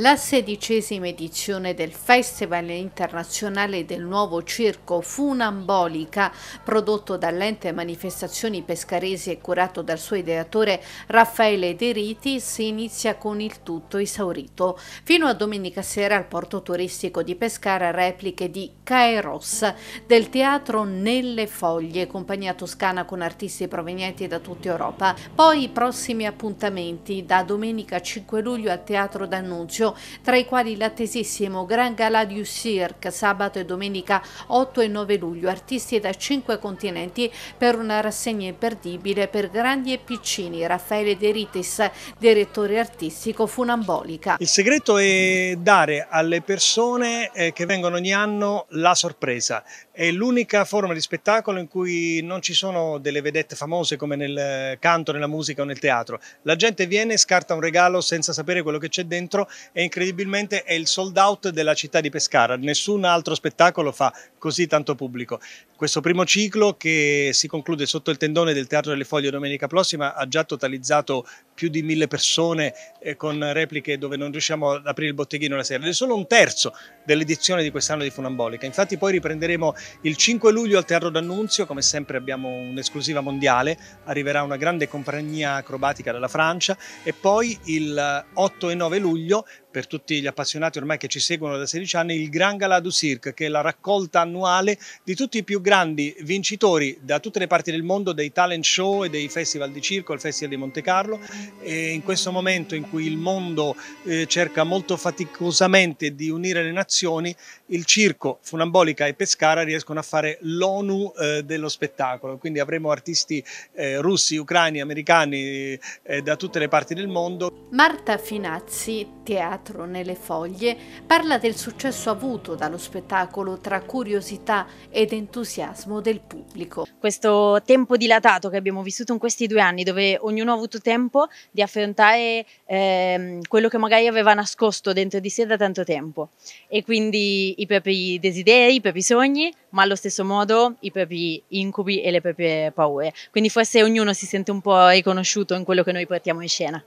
La sedicesima edizione del Festival internazionale del nuovo circo Funambolica, prodotto dall'ente Manifestazioni Pescaresi e curato dal suo ideatore Raffaele De Riti, si inizia con il tutto esaurito. Fino a domenica sera al porto turistico di Pescara repliche di Kairos del teatro Nelle Foglie, compagnia toscana con artisti provenienti da tutta Europa. Poi i prossimi appuntamenti da domenica 5 luglio al Teatro D'Annunzio maggio, tra i quali l'attesissimo Gran Galà du Cirque sabato e domenica 8 e 9 luglio, artisti da cinque continenti per una rassegna imperdibile per grandi e piccini. Raffaele De Ritis, direttore artistico Funambolica. Il segreto è dare alle persone eh, che vengono ogni anno la sorpresa, è l'unica forma di spettacolo in cui non ci sono delle vedette famose come nel eh, canto, nella musica o nel teatro. La gente viene, scarta un regalo senza sapere quello che c'è dentro e incredibilmente è il sold out della città di Pescara. Nessun altro spettacolo fa così tanto pubblico. Questo primo ciclo che si conclude sotto il tendone del Teatro delle Foglie domenica prossima ha già totalizzato più di mille persone eh, con repliche dove non riusciamo ad aprire il botteghino la sera. è solo un terzo dell'edizione di quest'anno di Funambolica. Infatti poi riprenderemo il 5 luglio al Teatro d'Annunzio, come sempre abbiamo un'esclusiva mondiale, arriverà una grande compagnia acrobatica dalla Francia e poi il 8 e 9 luglio per tutti gli appassionati ormai che ci seguono da 16 anni, il Gran Gala du Cirque, che è la raccolta annuale di tutti i più grandi vincitori da tutte le parti del mondo dei talent show e dei festival di circo, il Festival di Monte Carlo. E in questo momento in cui il mondo eh, cerca molto faticosamente di unire le nazioni, il circo, Funambolica e Pescara riescono a fare l'ONU eh, dello spettacolo. Quindi avremo artisti eh, russi, ucraini, americani eh, da tutte le parti del mondo. Marta Finazzi, teatro teatro, nelle foglie, parla del successo avuto dallo spettacolo tra curiosità ed entusiasmo del pubblico. Questo tempo dilatato che abbiamo vissuto in questi due anni, dove ognuno ha avuto tempo di affrontare eh, quello che magari aveva nascosto dentro di sé da tanto tempo e quindi i propri desideri, i propri sogni, ma allo stesso modo i propri incubi e le proprie paure. Quindi forse ognuno si sente un po' riconosciuto in quello che noi portiamo in scena.